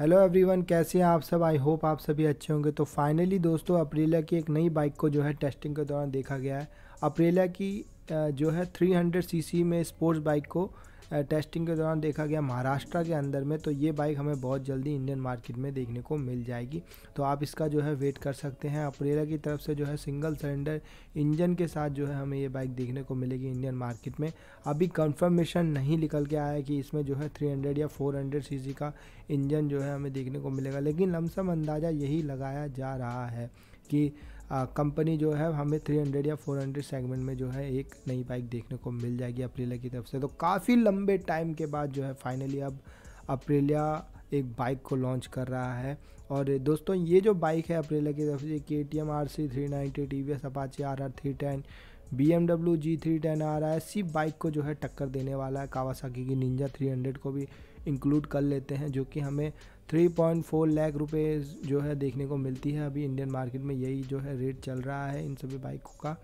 hello everyone कैसे हैं आप सब आई होप आप सभी अच्छे होंगे तो फाइनली दोस्तों अप्रैल की एक नई बाइक को जो है टेस्टिंग के दौरान देखा गया है अप्रेला की जो है 300 सीसी में स्पोर्ट्स बाइक को टेस्टिंग के दौरान देखा गया महाराष्ट्र के अंदर में तो ये बाइक हमें बहुत जल्दी इंडियन मार्केट में देखने को मिल जाएगी तो आप इसका जो है वेट कर सकते हैं अप्रेला की तरफ से जो है सिंगल सिलेंडर इंजन के साथ जो है हमें ये बाइक देखने को मिलेगी इंडियन मार्केट में अभी कंफर्मेशन नहीं निकल के आया है कि इसमें जो है थ्री या फोर हंड्रेड का इंजन जो है हमें देखने को मिलेगा लेकिन लमसम अंदाज़ा यही लगाया जा रहा है कि कंपनी जो है हमें 300 या 400 सेगमेंट में जो है एक नई बाइक देखने को मिल जाएगी अप्रैलिया की तरफ से तो काफ़ी लंबे टाइम के बाद जो है फाइनली अब अप्रेलिया एक बाइक को लॉन्च कर रहा है और दोस्तों ये जो बाइक है अप्रैलिया की तरफ से K T M R C three ninety T V S Apache R R three ten B M W G three ten R R C bike को जो है टक्कर देने वाला है कावासाकी की निंजा थ्री हंड्रेड को भी इंक्लूड कर लेते हैं जो कि हमें थ्री पॉइंट फोर लाख रुपये जो है देखने को मिलती है अभी इंडियन मार्केट में यही जो है रेट चल रहा है इन सभी बाइकों का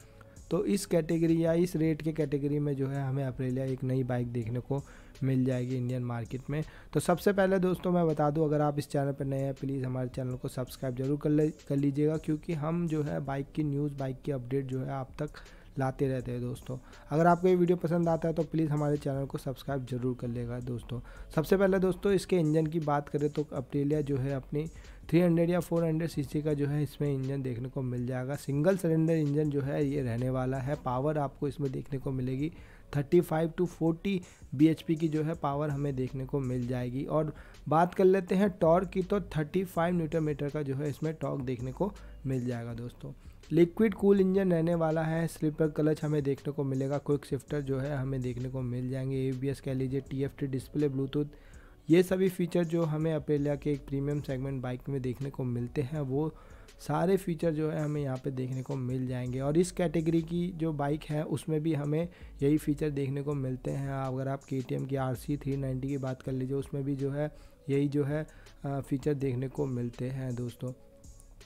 तो इस कैटेगरी या इस रेट के कैटेगरी में जो है हमें अप्रेलिया एक नई बाइक देखने को मिल जाएगी इंडियन मार्केट में तो सबसे पहले दोस्तों मैं बता दूं अगर आप इस चैनल पर नए हैं प्लीज़ हमारे चैनल को सब्सक्राइब जरूर कर ले कर लीजिएगा क्योंकि हम जो है बाइक की न्यूज़ बाइक की अपडेट जो है आप तक लाते रहते हैं दोस्तों अगर आपको ये वीडियो पसंद आता है तो प्लीज़ हमारे चैनल को सब्सक्राइब जरूर कर लेगा दोस्तों सबसे पहले दोस्तों इसके इंजन की बात करें तो अप्रेलिया जो है अपनी 300 या 400 सीसी का जो है इसमें इंजन देखने को मिल जाएगा सिंगल सिलेंडर इंजन जो है ये रहने वाला है पावर आपको इसमें देखने को मिलेगी 35 टू 40 पी की जो है पावर हमें देखने को मिल जाएगी और बात कर लेते हैं टॉर्क की तो 35 न्यूटन मीटर का जो है इसमें टॉर्क देखने को मिल जाएगा दोस्तों लिक्विड कूल इंजन रहने वाला है स्लीपर क्लच हमें देखने को मिलेगा क्विक शिफ्टर जो है हमें देखने को मिल जाएंगे ए कह लीजिए टी डिस्प्ले ब्लूटूथ ये सभी फीचर जो हमें अप्रेलिया के एक प्रीमियम सेगमेंट बाइक में देखने को मिलते हैं वो सारे फीचर जो है हमें यहाँ पे देखने को मिल जाएंगे और इस कैटेगरी की जो बाइक है उसमें भी हमें यही फीचर देखने को मिलते हैं अगर आप के की आर सी थ्री नाइन्टी की बात कर लीजिए उसमें भी जो है यही जो है फीचर देखने को मिलते हैं दोस्तों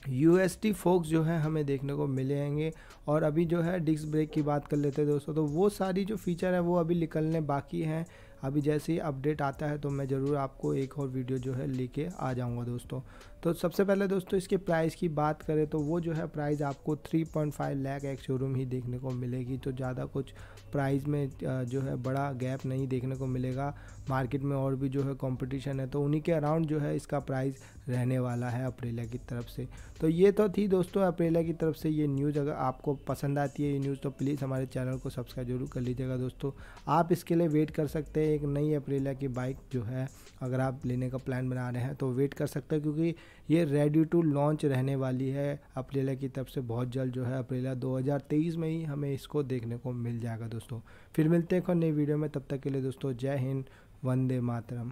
यू एस टी फोक्स जो है हमें देखने को मिलेंगे और अभी जो है डिस्क ब्रेक की बात कर लेते हैं दोस्तों तो वो सारी जो फीचर है वो अभी निकलने बाकी हैं अभी जैसे ही अपडेट आता है तो मैं ज़रूर आपको एक और वीडियो जो है लेके आ जाऊँगा दोस्तों तो सबसे पहले दोस्तों इसके प्राइस की बात करें तो वो जो है प्राइस आपको 3.5 लैक एक शोरूम ही देखने को मिलेगी तो ज़्यादा कुछ प्राइस में जो है बड़ा गैप नहीं देखने को मिलेगा मार्केट में और भी जो है कंपटीशन है तो उन्हीं के अराउंड जो है इसका प्राइस रहने वाला है अप्रेला की तरफ से तो ये तो थी दोस्तों अप्रेला की तरफ से ये न्यूज़ अगर आपको पसंद आती है ये न्यूज़ तो प्लीज़ हमारे चैनल को सब्सक्राइब जरूर कर लीजिएगा दोस्तों आप इसके लिए वेट कर सकते हैं एक नई अप्रेला की बाइक जो है अगर आप लेने का प्लान बना रहे हैं तो वेट कर सकते हैं क्योंकि ये रेडी टू लॉन्च रहने वाली है अप्रैला की तरफ से बहुत जल्द जो है अप्रेला 2023 में ही हमें इसको देखने को मिल जाएगा दोस्तों फिर मिलते हैं एक नई वीडियो में तब तक के लिए दोस्तों जय हिंद वंदे मातरम